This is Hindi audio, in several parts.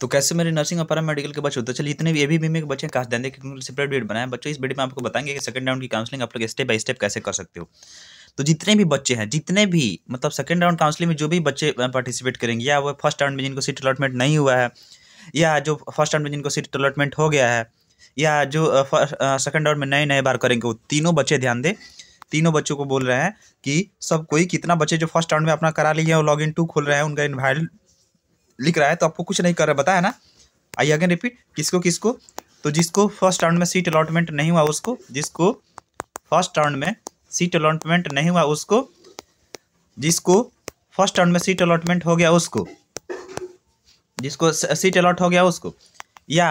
तो कैसे मेरे नर्सिंग और पैरा मेडिकल के बच्चे होते चलिए इतने भी ए भी बी में के बच्चे कहा ध्यान क्योंकि सेपरेट बेड बनाए बच्चों इस बेड में आपको बताएंगे कि सेकंड राउंड की काउंसलिंग आप लोग स्टेप बाय स्टेप कैसे कर सकते हो तो जितने भी बच्चे हैं जितने भी मतलब सेकंड राउंड काउंसलिंग में जो भी बच्चे पार्टिसिपेट करेंगे या वो फर्स्ट राउंड में जिनको सीट अलॉटमेंट नहीं हुआ है या जो फर्स्ट राउंड में जिनको सीट अलॉटमेंट हो गया है या जो सेकंड राउंड में नए नए बार करेंगे वो तीनों बच्चे ध्यान दें तीनों बच्चों को बोल रहे हैं कि सब कोई कितना बच्चे जो फर्स्ट राउंड में अपना करा लिए हैं और लॉग इन टू खोल रहे हैं उनका इन्वाइट लिख रहा है तो आपको कुछ नहीं कर रहा बताया ना आई अगेन रिपीट किसको किसको तो जिसको फर्स्ट राउंड में सीट अलॉटमेंट नहीं हुआ उसको जिसको फर्स्ट राउंड में सीट अलॉटमेंट नहीं हुआ उसको जिसको फर्स्ट राउंड में सीट अलॉटमेंट हो गया उसको जिसको सीट अलॉट हो गया उसको या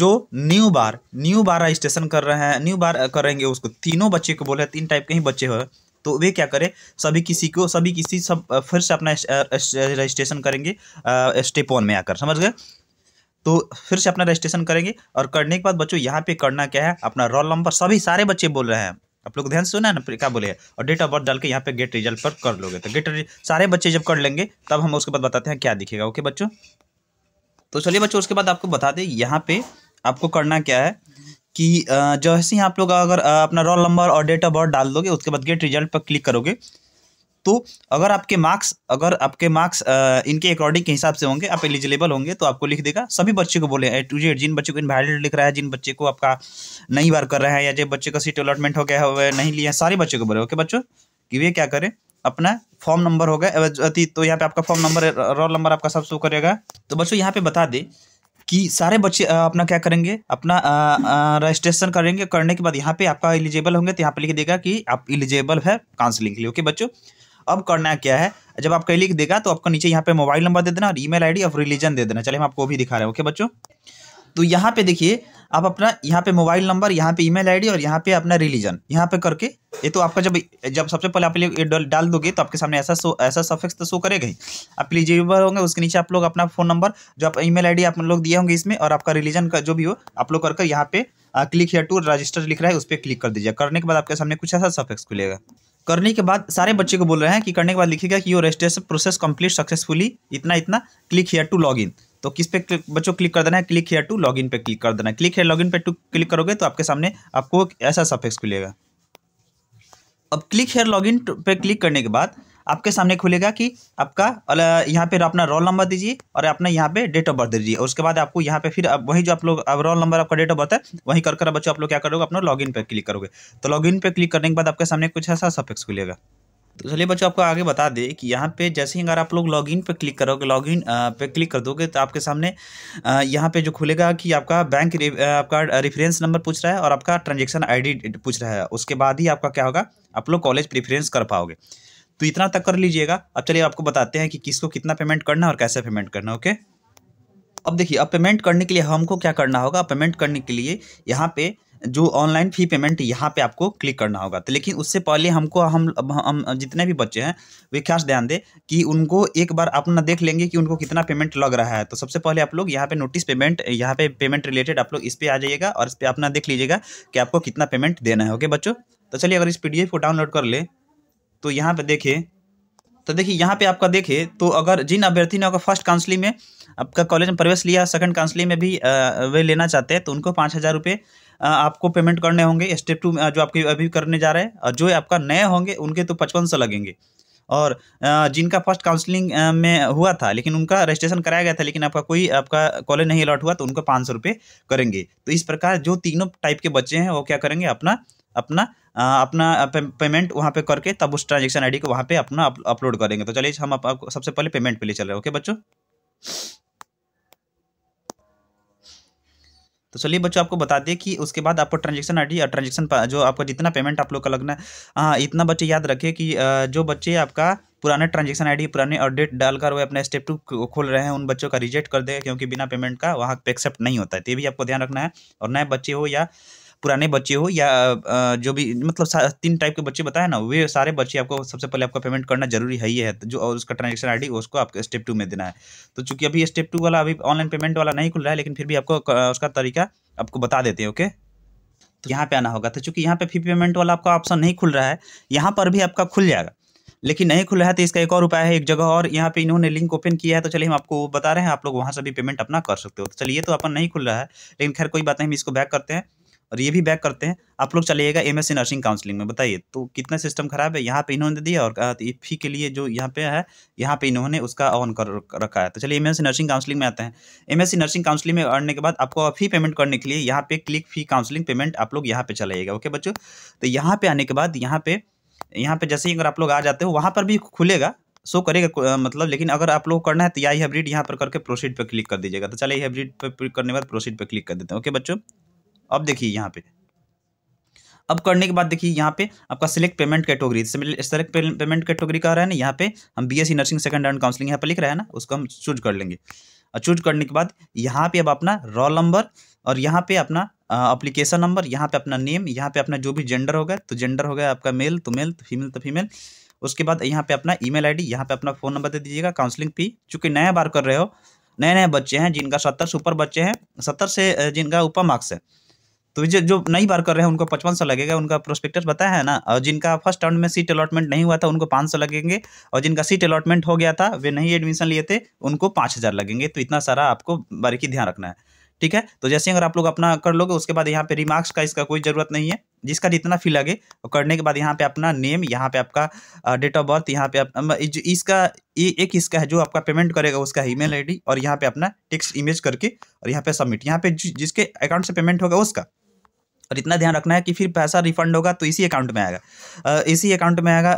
जो न्यू बार न्यू बार रजिस्ट्रेशन कर रहे हैं न्यू बार करेंगे उसको तीनों बच्चे को बोले तीन टाइप के ही बच्चे हो तो वे क्या करें सभी किसी को सभी किसी सब फिर से अपना रजिस्ट्रेशन करेंगे स्टेप वन में आकर समझ गए तो फिर से अपना रजिस्ट्रेशन करेंगे और करने के बाद बच्चों यहाँ पे करना क्या है अपना रोल नंबर सभी सारे बच्चे बोल रहे हैं आप लोग ध्यान से सुना है ना क्या बोले और डेट ऑफ बर्थ डाल के यहाँ पे गेट रिजल्ट पर कर लोगे तो गेट सारे बच्चे जब कर लेंगे तब हम उसके बाद बताते हैं क्या दिखेगा ओके बच्चों तो चलिए बच्चों उसके बाद आपको बता दें यहाँ पे आपको करना क्या है कि जो है आप लोग अगर अपना रोल नंबर और डेट ऑफ बर्थ डाल दोगे उसके बाद गेट रिजल्ट पर क्लिक करोगे तो अगर आपके मार्क्स अगर आपके मार्क्स इनके अकॉर्डिंग के हिसाब से होंगे आप एलिजिबल होंगे तो आपको लिख देगा सभी बच्चे को बोले टू जेड जिन बच्चे को इनवैलिड लिख रहा है जिन बच्चे को आपका नहीं बार कर रहा है या जो बच्चे का सीट अलॉटमेंट हो गया है वह नहीं लिया है सारे बच्चे को बोले ओके बच्चों कि वे क्या करें अपना फॉर्म नंबर होगा तो यहाँ पे आपका फॉर्म नंबर रोल नंबर आपका सब शो करेगा तो बच्चों यहाँ पे बता दें कि सारे बच्चे अपना क्या करेंगे अपना रजिस्ट्रेशन करेंगे करने के बाद यहाँ पे आपका एलिजिबल होंगे तो यहाँ पे लिख देगा कि आप एलिजिबल है काउंसलिंग के लिए ओके बच्चों अब करना क्या है जब आप कहीं लिख देगा तो आपको नीचे यहाँ पे मोबाइल नंबर दे देना और ईमेल आईडी और रिलीजन दे देना चलिए हम आपको भी दिखा रहे हैं ओके बच्चों तो यहाँ पे देखिए आप अपना यहाँ पे मोबाइल नंबर यहाँ पे ईमेल आईडी और यहाँ पे अपना रिलीजन यहाँ पे करके ये तो आपका जब जब सबसे पहले आप डाल दोगे तो आपके सामने ऐसा ऐसा सफेक्स तो शो करेगा ही आप एलिजिबल होंगे उसके नीचे आप लोग अपना फ़ोन नंबर जो आप ईमेल आईडी आप लोग दिए होंगे इसमें और आपका रिलीजन का जो भी हो आप लोग करके यहाँ पे क्लिक या टू रजिस्टर लिख रहा है उस पर क्लिक कर दीजिए करने के बाद आपके सामने कुछ ऐसा सफेक्स खुलेगा करने के बाद सारे बच्चे को बोल रहे हैं कि करने के बाद लिखेगा कि यो रजिस्ट्रेशन प्रोसेस कंप्लीट सक्सेसफुली इतना इतना click here to log in तो किस पे क्लिक, बच्चों क्लिक कर देना है click here to log in पे क्लिक कर देना है क्लिक हेयर लॉगिन पे टू क्लिक करोगे तो आपके सामने आपको ऐसा सफेक्स खुलेगा अब क्लिक हेयर इन पे क्लिक करने के बाद आपके सामने खुलेगा कि आपका यहाँ पे अपना रोल नंबर दीजिए और अपना यहाँ पे डेट ऑफ बर्थ दीजिए और उसके बाद आपको यहाँ पे फिर वही जो आप लोग अब रोल नंबर आपका डेट ऑफ बर्थ है वहीं कर कर बच्चों आप लोग क्या करोगे अपना लॉगिन पे क्लिक करोगे तो लॉगिन पे क्लिक करने के बाद आपके सामने कुछ ऐसा सफेक्स खुलेगा तो चलिए बच्चों आपको आगे बता दें कि यहाँ पे जैसे ही अगर आप लोग लॉगिन पे क्लिक करोगे लॉगिन पे क्लिक कर दोगे तो आपके सामने यहाँ पे जो खुलेगा कि आपका बैंक आपका रेफरेंस नंबर पूछ रहा है और आपका ट्रांजेक्शन आईडी पूछ रहा है उसके बाद ही आपका क्या होगा आप लोग कॉलेज प्रेफरेंस कर पाओगे तो इतना तक कर लीजिएगा अब चलिए आपको बताते हैं कि किसको कितना पेमेंट करना है और कैसे पेमेंट करना है ओके अब देखिए अब पेमेंट करने के लिए हमको क्या करना होगा पेमेंट करने के लिए यहाँ पे जो ऑनलाइन फी पेमेंट यहाँ पे आपको क्लिक करना होगा तो लेकिन उससे पहले हमको हम हम जितने भी बच्चे हैं वे खास ध्यान दें कि उनको एक बार अपना देख लेंगे कि उनको कितना पेमेंट लग रहा है तो सबसे पहले आप लोग यहाँ पे नोटिस पेमेंट यहाँ पे पेमेंट रिलेटेड आप लोग इस पर आ जाइएगा और इस पर अपना देख लीजिएगा कि आपको कितना पेमेंट देना है ओके बच्चों तो चलिए अगर इस पी को डाउनलोड कर ले तो यहाँ पर देखें तो देखिए यहाँ पे आपका देखे तो अगर जिन अभ्यर्थी ने अगर फर्स्ट काउंसलिंग में आपका कॉलेज में प्रवेश लिया सेकंड काउंसलिंग में भी आ, वे लेना चाहते हैं तो उनको पाँच हज़ार रुपये आपको पेमेंट करने होंगे स्टेप टू जो आपके अभी करने जा रहे हैं और जो आपका नए होंगे उनके तो पचपन सौ लगेंगे और जिनका फर्स्ट काउंसलिंग में हुआ था लेकिन उनका रजिस्ट्रेशन कराया गया था लेकिन आपका कोई आपका कॉलेज नहीं अलॉट हुआ तो उनको पाँच सौ रुपये करेंगे तो इस प्रकार जो तीनों टाइप के बच्चे हैं वो क्या करेंगे अपना अपना अपना पेमेंट वहाँ पे करके तब उस ट्रांजेक्शन आई को वहाँ पे अपना अपलोड करेंगे तो चलिए हम आपको सबसे पहले पेमेंट पे ले चल रहे हैं ओके बच्चों तो चलिए बच्चों आपको बता दें कि उसके बाद आपको ट्रांजेक्शन आई और ट्रांजेक्शन जो आपका जितना पेमेंट आप लोग का लगना हाँ इतना बच्चे याद रखें कि जो बच्चे आपका पुराने ट्रांजेक्शन आईडी पुराने अपडेट डालकर वो अपना स्टेप टू खोल रहे हैं उन बच्चों का रिजेक्ट कर देगा क्योंकि बिना पेमेंट का वहाँ पे एक्सेप्ट नहीं होता है तो ये भी आपको ध्यान रखना है और नए बच्चे हो या पुराने बच्चे हो या जो भी मतलब तीन टाइप के बच्चे बताए ना वे सारे बच्चे आपको सबसे पहले आपका पेमेंट करना जरूरी है ही है तो जो और उसका ट्रांजेक्शन आई उसको आपको स्टेप टू में देना है तो चूंकि अभी स्टेप टू वाला अभी ऑनलाइन पेमेंट वाला नहीं खुल रहा है लेकिन फिर भी आपको उसका तरीका आपको बता देते हैं ओके तो यहाँ पे आना होगा तो चूंकि यहाँ पे फी पेमेंट वाला आपका ऑप्शन नहीं खुल रहा है यहाँ पर भी आपका खुल जाएगा लेकिन नहीं खुला है तो इसका एक और उपाय है एक जगह और यहाँ पे इन्होंने लिंक ओपन किया है तो चलिए हम आपको बता रहे हैं आप लोग वहाँ से भी पेमेंट अपना कर सकते हो तो चलिए तो अपन नहीं खुल रहा है लेकिन खैर कोई बात नहीं हम इसको बैक करते हैं और ये भी बैक करते हैं आप लोग चलिएगा एम एस नर्सिंग काउंसलिंग में बताइए तो कितना सिस्टम खराब है यहाँ पे इन्होंने दिया और कहा फी तो के लिए जो यहाँ पे है यहाँ पे इन्होंने उसका ऑन कर रखा है तो चलिए एम नर्सिंग काउंसलिंग में आते हैं एम नर्सिंग काउंसलिंग में आने के बाद आपको फी पेमेंट करने के लिए यहाँ पे क्लिक फी काउंसलिंग पेमेंट आप लोग यहाँ पे चलाइएगा ओके बच्चों तो यहाँ पे आने के बाद यहाँ पे यहाँ पे जैसे ही अगर आप लोग आ जाते हो वहाँ पर भी खुलेगा सो करेगा मतलब लेकिन अगर आप लोग करना है तो या हाइब्रिड यहाँ पर करके प्रोसीड पर क्लिक कर दीजिएगा तो चलिए हाइब्रिड पर क्लिक करने के बाद प्रोसीड पर क्लिक कर देते हैं ओके बच्चों अब देखिए यहाँ पे अब करने के बाद देखिए यहाँ पे आपका select payment category select payment category का रहा है ना यहाँ पे हम BSc nursing second and counselling यहाँ पे लिख रहा है ना उसको हम चूज कर लेंगे और चूज करने के बाद यहाँ पे अब अपना रोल नंबर और यहाँ पे अपना अप्लीकेशन नंबर यहाँ पे अपना नेम यहाँ पे अपना जो भी जेंडर होगा तो जेंडर होगा आपका मेल तो मेल तो फीमेल तो फीमेल उसके बाद यहाँ पे अपना ई मेल यहाँ पे अपना फ़ोन नंबर दे दीजिएगा काउंसलिंग फी चूँकि नया बार कर रहे हो नए नए बच्चे हैं जिनका सत्तर से ऊपर बच्चे हैं सत्तर से जिनका ऊपर मार्क्स है तो जो जो नई बार कर रहे हैं उनको पचपन सौ लगेगा उनका प्रोस्पेक्टस बताया है ना और जिनका फर्स्ट राउंड में सीट अलॉटमेंट नहीं हुआ था उनको पाँच सौ लगेंगे और जिनका सीट अलॉटमेंट हो गया था वे नहीं एडमिशन लिए थे उनको पाँच हज़ार लगेंगे तो इतना सारा आपको बारीकी ध्यान रखना है ठीक है तो जैसे अगर आप लोग अपना कर लोगे उसके बाद यहाँ पे रिमार्क्स का इसका कोई ज़रूरत नहीं है जिसका जितना फी लगे और करने के बाद यहाँ पे अपना नेम यहाँ पे आपका डेट ऑफ बर्थ यहाँ पे आप इसका ये एक इसका है जो आपका पेमेंट करेगा उसका ईमेल आईडी और यहाँ पे अपना टेक्स्ट इमेज करके और यहाँ पे सबमिट यहाँ पे जिसके अकाउंट से पेमेंट होगा उसका और इतना ध्यान रखना है कि फिर पैसा रिफंड होगा तो इसी अकाउंट में आएगा इसी अकाउंट में आएगा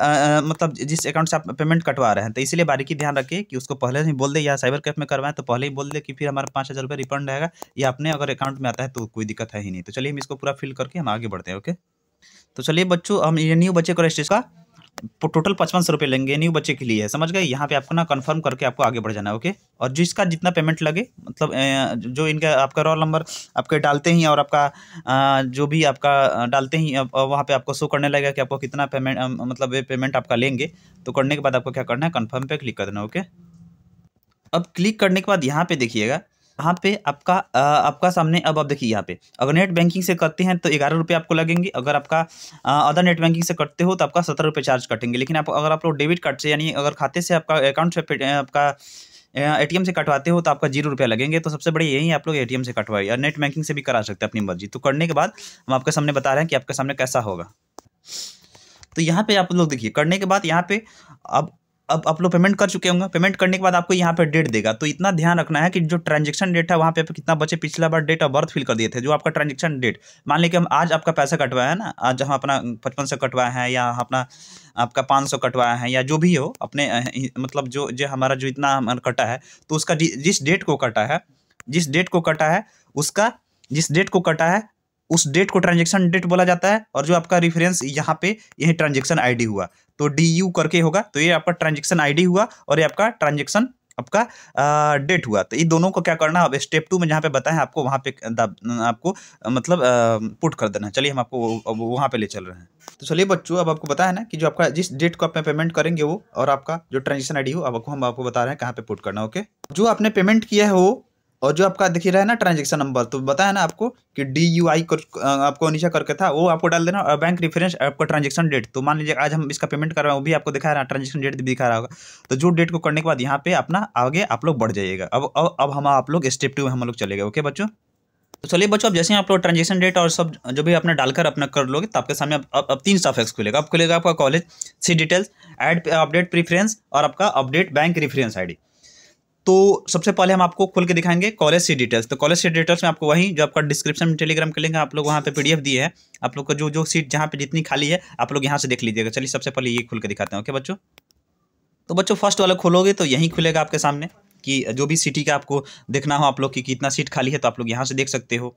मतलब जिस अकाउंट से आप पेमेंट कटवा रहे हैं तो इसलिए बारीकी ध्यान रखिए कि उसको पहले ही बोल दे या साइबर कैफ में करवाएं तो पहले ही बोल दे कि फिर हमारा पाँच हज़ार रुपये रिफंड आएगा या अपने अगर अकाउंट में आता है तो कोई दिक्कत है ही नहीं तो चलिए हम इसको पूरा फिल करके हम आगे बढ़ते हैं ओके तो चलिए बच्चों हम ये न्यू बच्चे को रजिस्ट्रेशन का टोटल पचपन सौ रुपये लेंगे न्यू बच्चे के लिए समझ गए यहाँ पे आपको ना कंफर्म करके आपको आगे बढ़ जाना है ओके और जिसका जितना पेमेंट लगे मतलब जो इनका आपका रोल नंबर आपके डालते ही और आपका जो भी आपका डालते ही वहाँ पे आपको शो करने लगेगा कि आपको कितना पेमेंट मतलब पेमेंट आपका लेंगे तो करने के बाद आपको क्या करना है कन्फर्म पर क्लिक कर देना ओके अब क्लिक करने के बाद यहाँ पर देखिएगा यहाँ पे आपका आ, आपका सामने अब आप देखिए यहाँ पे अगर नेट बैंकिंग से करते हैं तो ग्यारह रुपये आपको लगेंगे अगर आपका अदर नेट बैंकिंग से करते हो तो आपका सत्रह रुपये चार्ज कटेंगे लेकिन आप अगर आप लोग डेबिट कार्ड से यानी अगर खाते से आपका अकाउंट से आपका एम से कटवाते हो तो आपका जीरो रुपया लगेंगे तो सबसे बड़ी यही आप लोग एम से कटवाइए और नेट बैंकिंग से भी करा सकते हैं अपनी मर्जी तो करने के बाद हम आपके सामने बता रहे हैं कि आपके सामने कैसा होगा तो यहाँ पे आप लोग देखिए करने के बाद यहाँ पे अब अब आप लोग पेमेंट कर चुके होंगे पेमेंट करने के बाद आपको यहाँ पे डेट देगा तो इतना ध्यान रखना है कि जो ट्रांजेक्शन डेट है वहाँ पे कितना बचे पिछला बार डेट ऑफ बर्थ फिल कर दिए थे जो आपका ट्रांजेक्शन डेट मान लीजिए हम आज आपका पैसा कटवाया है ना आज हम अपना पचपन सौ कटवाए हैं या अपना आपका पाँच सौ कटवाया है या जो भी हो अपने मतलब जो जो हमारा जो इतना हमारा कटा है तो उसका जिस डेट को कटा है जिस डेट को कटा है उसका जिस डेट को कटा है उस डेट को ट्रांजेक्शन डेट बोला जाता है और जो आपका रेफरेंस यहाँ पे यही ट्रांजेक्शन आईडी हुआ तो डी यू करके होगा तो ये आपका ट्रांजेक्शन आईडी हुआ और ये आपका ट्रांजेक्शन आपका डेट हुआ तो ये दोनों को क्या करना है अब स्टेप टू में जहाँ पे बताएं आपको वहाँ पे आपको मतलब पुट कर देना चलिए हम आपको वहाँ पे ले चल रहे हैं तो चलिए बच्चों अब आपको बताया ना कि जो आपका जिस डेट को आप पेमेंट करेंगे वो और आपका जो ट्रांजेक्शन आईडी हो अब आपको हम आपको बता रहे हैं कहाँ पे पुट करना ओके जो आपने पेमेंट किया है वो और जो आपका दिख रहा है ना ट्रांजेक्शन नंबर तो बताया ना आपको कि डी यू आई आपको नीचे करके था वो आपको डाल देना और बैंक रेफरेंस आपका ट्रांजेक्शन डेट तो मान लीजिए आज हम इसका पेमेंट कर रहे हैं वो भी आपको दिखा रहा है ट्रांजेक्शन डेट भी दिखा रहा होगा तो जो डेट को करने के बाद यहाँ पे अपना आगे आप लोग बढ़ जाइएगा अब अब, हम आप लोग स्टेप टू हम लोग चले गए ओके बच्चों तो चलिए बच्चों अब जैसे आप लोग ट्रांजेक्शन डेट और सब जो भी अपना डालकर अपना कर लोगे तो आपके सामने अब अब, अब तीन स्टाफ एक्स खुलेगा अब खुलेगा आपका कॉलेज सी डिटेल्स एड अपडेट प्रीफरेंस और आपका अपडेट बैंक रेफरेंस आईडी तो सबसे पहले हम आपको खोल के दिखाएंगे कॉलेज से डिटेल्स तो कॉलेज से डिटेल्स में आपको वहीं जो आपका डिस्क्रिप्शन में टेलीग्राम के लेंगे आप लोग वहाँ पे पीडीएफ दिए है आप लोग का जो जो सीट जहाँ पे जितनी खाली है आप लोग यहाँ से देख लीजिएगा चलिए सबसे पहले ये खुल के दिखाते हैं ओके बच्चों तो बच्चों फर्स्ट वाला खोलोगे तो यहीं खुलेगा आपके सामने कि जो भी सिटी का आपको देखना हो आप लोग की कितना सीट खाली है तो आप लोग यहाँ से देख सकते हो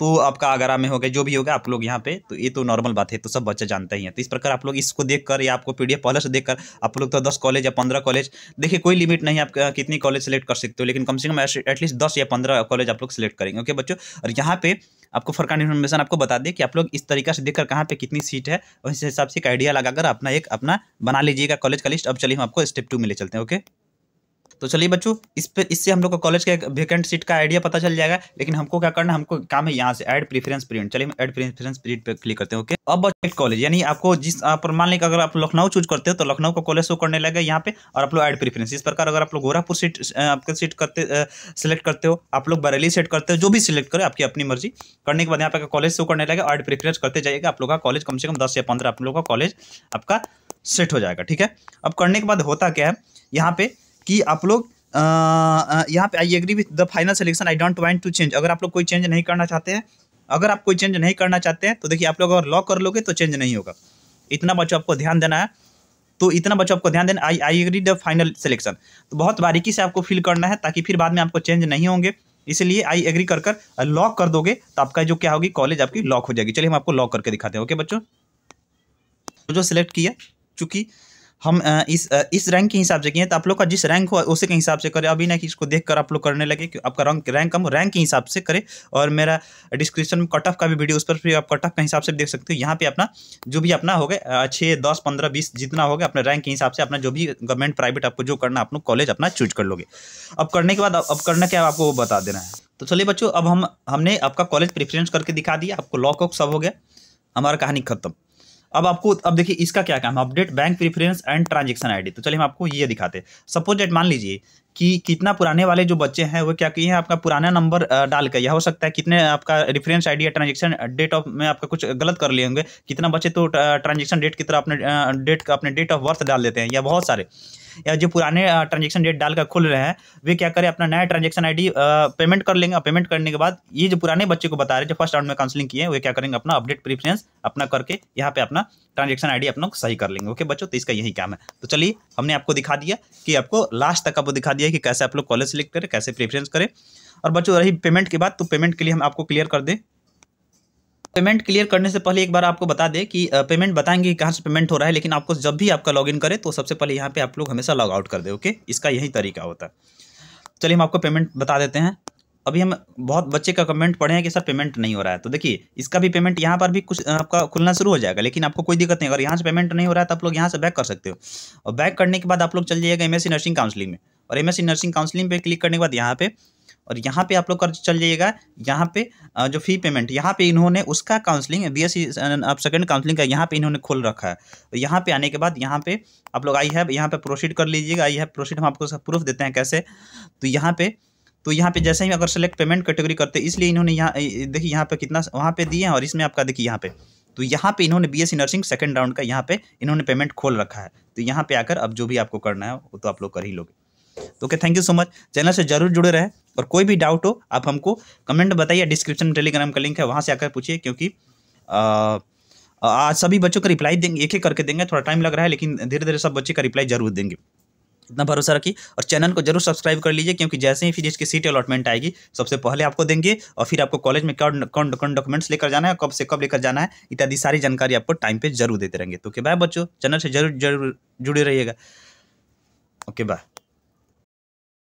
तो आपका आगरा में हो गया जो भी होगा आप लोग यहाँ पे तो ये तो नॉर्मल बात है तो सब बच्चा जानते ही हैं तो इस प्रकार आप लोग इसको देखकर या आपको पीडीएफ पहले से देखकर आप लोग तो दस कॉलेज या पंद्रह कॉलेज देखिए कोई लिमिट नहीं आप कितनी कॉलेज सेलेक्ट कर सकते हो लेकिन कम से कम एटलीस्ट दस या पंद्रह कॉलेज आप लोग सेलेक्ट करेंगे ओके बच्चों और यहाँ पे आपको फरकान इन्फॉर्मेशन आपको बता दें कि आप लोग इस तरीके से देखकर कहाँ पे कितनी सीट है उस हिसाब से एक आइडिया लगाकर अपना एक अपना बना लीजिएगा कॉलेज का लिस्ट अब चलिए हम आपको स्टेप टू में ले चलते हैं ओके तो चलिए बच्चों इस पर इससे हम लोग को कॉलेज के वेकेंट सीट का आइडिया पता चल जाएगा लेकिन हमको क्या करना हमको काम है यहाँ से एड प्रीफरेंस प्रिंट चलिए एड प्रीफरेंस प्रिंट पर क्लिक करते हैं ओके अब बच्चे कॉलेज यानी आपको जिस आप मान लें अगर आप लखनऊ चूज करते हो तो लखनऊ का कॉलेज शो करने लगे यहाँ पे और आप लोग एड प्रीफरेंस इस प्रकार अगर आप लोग गोरखपुर सीट आपका सीट करते सिलेक्ट करते हो आप लोग बरेली सेट करते हो जो भी सिलेक्ट करें आपकी अपनी मर्जी करने के बाद यहाँ पे कॉलेज शो करने लगे एड प्रीफरेंस करते जाइएगा आप लोग का कॉलेज कम से कम दस या पंद्रह आप लोग का कॉलेज आपका सेट हो जाएगा ठीक है अब करने के बाद होता क्या है यहाँ पे कि आप लोग यहाँ पे I agree with the final selection I don't want to change अगर आप लोग कोई चेंज नहीं करना चाहते हैं अगर आप कोई चेंज नहीं करना चाहते हैं तो देखिए आप लोग अगर लॉक कर लोगे तो चेंज नहीं होगा इतना बच्चों आपको ध्यान देना है तो इतना बच्चों आपको ध्यान देना I I agree the final selection तो बहुत बारीकी से आपको फिल करना है ताकि फिर बाद में आपको चेंज नहीं होंगे इसलिए आई एग्री कर कर लॉक कर दोगे तो आपका जो क्या होगी कॉलेज आपकी लॉक हो जाएगी चलिए हम आपको लॉक करके दिखाते हैं ओके बच्चों तो जो सिलेक्ट किया चूंकि हम इस इस रैंक के हिसाब से किए तो आप लोग का जिस रैंक हो उसी के हिसाब से करें अभी ना कि इसको देख कर आप लोग करने लगे कि आपका रैंक रैंक कम रैंक के हिसाब से करें और मेरा डिस्क्रिप्शन में कट ऑफ का भी वीडियो उस पर फिर आप कट ऑफ के हिसाब से देख सकते हो यहाँ पे अपना जो भी अपना हो गया छः दस पंद्रह बीस जितना हो गया अपने रैंक के हिसाब से अपना जो भी गवर्नमेंट प्राइवेट आपको जो करना आप लोग कॉलेज अपना चूज कर लोगे अब करने के बाद अब करना क्या आपको बता देना है तो चलिए बच्चों अब हम हमने आपका कॉलेज प्रेफरेंस करके दिखा दिया आपको लॉक ऑफ सब हो गया हमारा कहानी खत्म अब आपको अब देखिए इसका क्या काम update bank preference and transaction ID तो चलिए हम आपको ये दिखाते हैं सपोज डेट मान लीजिए कि कितना पुराने वाले जो बच्चे हैं वो क्या किए हैं आपका पुराना नंबर डाल कर यह हो सकता है कितने आपका रेफरेंस आईडी या ट्रांजेक्शन डेट ऑफ में आपका कुछ गलत कर लिए होंगे कितना बच्चे तो ट्रांजेक्शन डेट की तरह अपने डेट अपने डेट ऑफ बर्थ डाल देते हैं या बहुत सारे या जो पुराने ट्रांजेक्शन डेट डालकर खुल रहे हैं वे क्या करें अपना नया ट्रांजेक्शन आई पेमेंट कर लेंगे पेमेंट करने के बाद ये जो पुराने बच्चे को बता रहे जो फर्स्ट राउंड में काउंसिलिंग किए वे क्या करेंगे अपना अपडेट प्रिफरेंस अपना करके यहाँ पे अपना ट्रांजेक्शन डी अपना सही कर लेंगे ओके बच्चों तो इसका यही काम है तो चलिए हमने आपको दिखा दिया कि आपको लास्ट तक आपको दिखा दिया कि कैसे आप लोग कॉलेज सेलेक्ट करें कैसे प्रेफरेंस करें और बच्चों रही पेमेंट के बाद तो पेमेंट के लिए हम आपको क्लियर कर दें पेमेंट क्लियर करने से पहले एक बार आपको बता दें कि पेमेंट बताएंगे कहाँ से पेमेंट हो रहा है लेकिन आपको जब भी आपका लॉगिन करें तो सबसे पहले यहाँ पे आप लोग हमेशा लॉग आउट कर दे ओके इसका यही तरीका होता है चलिए हम आपको पेमेंट बता देते हैं अभी हम बहुत बच्चे का कमेंट पढ़े हैं कि सर पेमेंट नहीं हो रहा है तो देखिए इसका भी पेमेंट यहाँ पर भी कुछ आपका खुलना शुरू हो जाएगा लेकिन आपको कोई दिक्कत नहीं अगर यहाँ से पेमेंट नहीं हो रहा है तो आप लोग यहाँ से बैक कर सकते हो और बैक करने के बाद आप लोग चल जाइएगा एम नर्सिंग काउंसलिंग में और एम नर्सिंग काउंसिलिंग पर क्लिक करने के बाद यहाँ पे और यहाँ पे आप लोग कर चल जाइएगा यहाँ पे जो फी पेमेंट यहाँ पे इन्होंने उसका काउंसलिंग बी एस आप सेकेंड काउंसलिंग का यहाँ पे इन्होंने खोल रखा है और यहाँ पे आने के बाद यहाँ पे आप लोग आई है यहाँ पे प्रोसीड कर लीजिएगा आई है प्रोसीड हम आपको प्रूफ देते हैं कैसे तो यहाँ पे तो यहाँ पे जैसे ही अगर सेलेक्ट पेमेंट कैटेगरी करते इसलिए इन्होंने यहाँ देखिए यहाँ पे कितना वहाँ पे दिए हैं और इसमें आपका देखिए यहाँ पे तो यहाँ पे इन्होंने सी नर्सिंग सेकंड राउंड का यहाँ पे इन्होंने पेमेंट खोल रखा है तो यहाँ पे आकर अब जो भी आपको करना है वो तो आप लोग कर ही लोगे तो okay thank you so much channel से जरूर जुड़े रहे और कोई भी डाउट हो आप हमको कमेंट बताइए डिस्क्रिप्शन में टेलीग्राम का लिंक है वहाँ से आकर पूछिए क्योंकि आज सभी बच्चों का रिप्लाई देंगे एक एक करके देंगे थोड़ा टाइम लग रहा है लेकिन धीरे धीरे सब बच्चे का रिप्लाई जरूर देंगे इतना भरोसा रखिए और चैनल को जरूर सब्सक्राइब कर लीजिए क्योंकि जैसे ही फिजिक्स की सीट अलॉटमेंट आएगी सबसे पहले आपको देंगे और फिर आपको कॉलेज में कौन कौन कौन डॉक्यूमेंट्स लेकर जाना है कब से कब लेकर जाना है इत्यादि सारी जानकारी आपको टाइम पे जरूर देते रहेंगे तो ओके बाय बच्चों चैनल से जरूर जरूर जुड़े रहिएगा ओके बाय